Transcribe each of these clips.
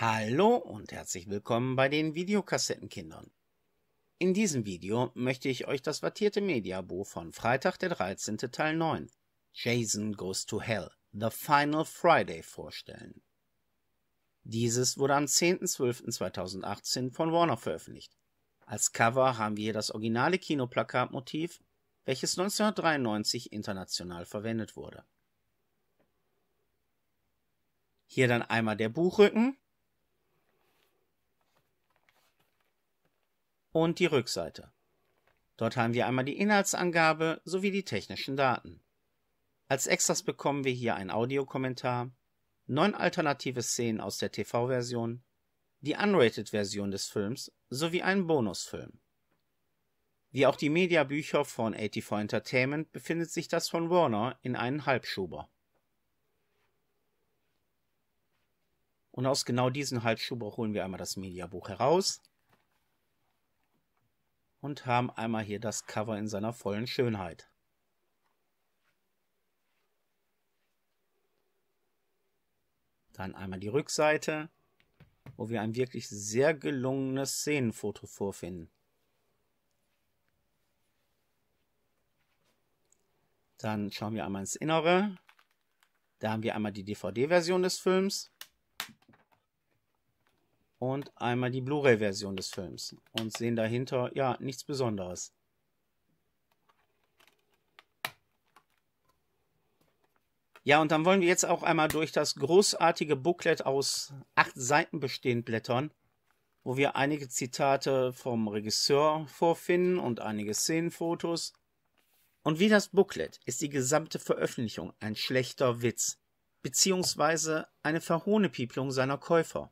Hallo und herzlich willkommen bei den Videokassettenkindern. In diesem Video möchte ich euch das wattierte Mediabuch von Freitag der 13. Teil 9 Jason Goes to Hell The Final Friday vorstellen. Dieses wurde am 10.12.2018 von Warner veröffentlicht. Als Cover haben wir hier das originale Kinoplakatmotiv, welches 1993 international verwendet wurde. Hier dann einmal der Buchrücken, und die Rückseite. Dort haben wir einmal die Inhaltsangabe sowie die technischen Daten. Als Extras bekommen wir hier einen Audiokommentar, neun alternative Szenen aus der TV-Version, die Unrated-Version des Films sowie einen Bonusfilm. Wie auch die Mediabücher von 84 Entertainment befindet sich das von Warner in einem Halbschuber. Und aus genau diesem Halbschuber holen wir einmal das Mediabuch heraus und haben einmal hier das Cover in seiner vollen Schönheit. Dann einmal die Rückseite, wo wir ein wirklich sehr gelungenes Szenenfoto vorfinden. Dann schauen wir einmal ins Innere. Da haben wir einmal die DVD-Version des Films und einmal die Blu-ray-Version des Films und sehen dahinter ja nichts Besonderes. Ja, und dann wollen wir jetzt auch einmal durch das großartige Booklet aus acht Seiten bestehend blättern, wo wir einige Zitate vom Regisseur vorfinden und einige Szenenfotos. Und wie das Booklet ist die gesamte Veröffentlichung ein schlechter Witz, beziehungsweise eine verhohne seiner Käufer.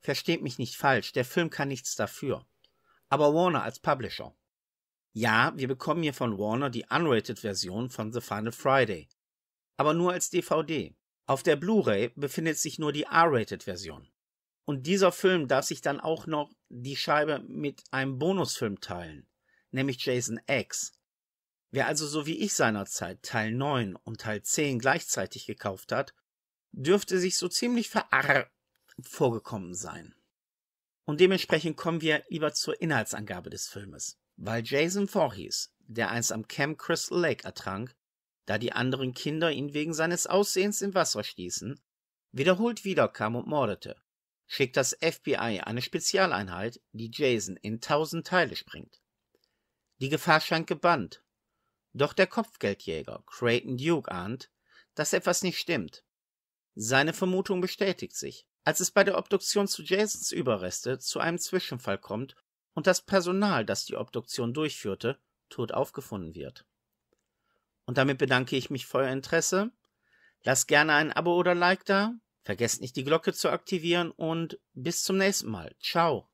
Versteht mich nicht falsch, der Film kann nichts dafür. Aber Warner als Publisher. Ja, wir bekommen hier von Warner die Unrated-Version von The Final Friday. Aber nur als DVD. Auf der Blu-ray befindet sich nur die R-Rated-Version. Und dieser Film darf sich dann auch noch die Scheibe mit einem Bonusfilm teilen, nämlich Jason X. Wer also so wie ich seinerzeit Teil 9 und Teil 10 gleichzeitig gekauft hat, dürfte sich so ziemlich verar vorgekommen sein. Und dementsprechend kommen wir lieber zur Inhaltsangabe des Filmes. Weil Jason Voorhees, der einst am Camp Crystal Lake ertrank, da die anderen Kinder ihn wegen seines Aussehens im Wasser stießen, wiederholt wiederkam und mordete, schickt das FBI eine Spezialeinheit, die Jason in tausend Teile springt. Die Gefahr scheint gebannt. Doch der Kopfgeldjäger Creighton Duke ahnt, dass etwas nicht stimmt. Seine Vermutung bestätigt sich. Als es bei der Obduktion zu Jasons Überreste zu einem Zwischenfall kommt und das Personal, das die Obduktion durchführte, tot aufgefunden wird. Und damit bedanke ich mich für euer Interesse. Lasst gerne ein Abo oder Like da. Vergesst nicht die Glocke zu aktivieren und bis zum nächsten Mal. Ciao.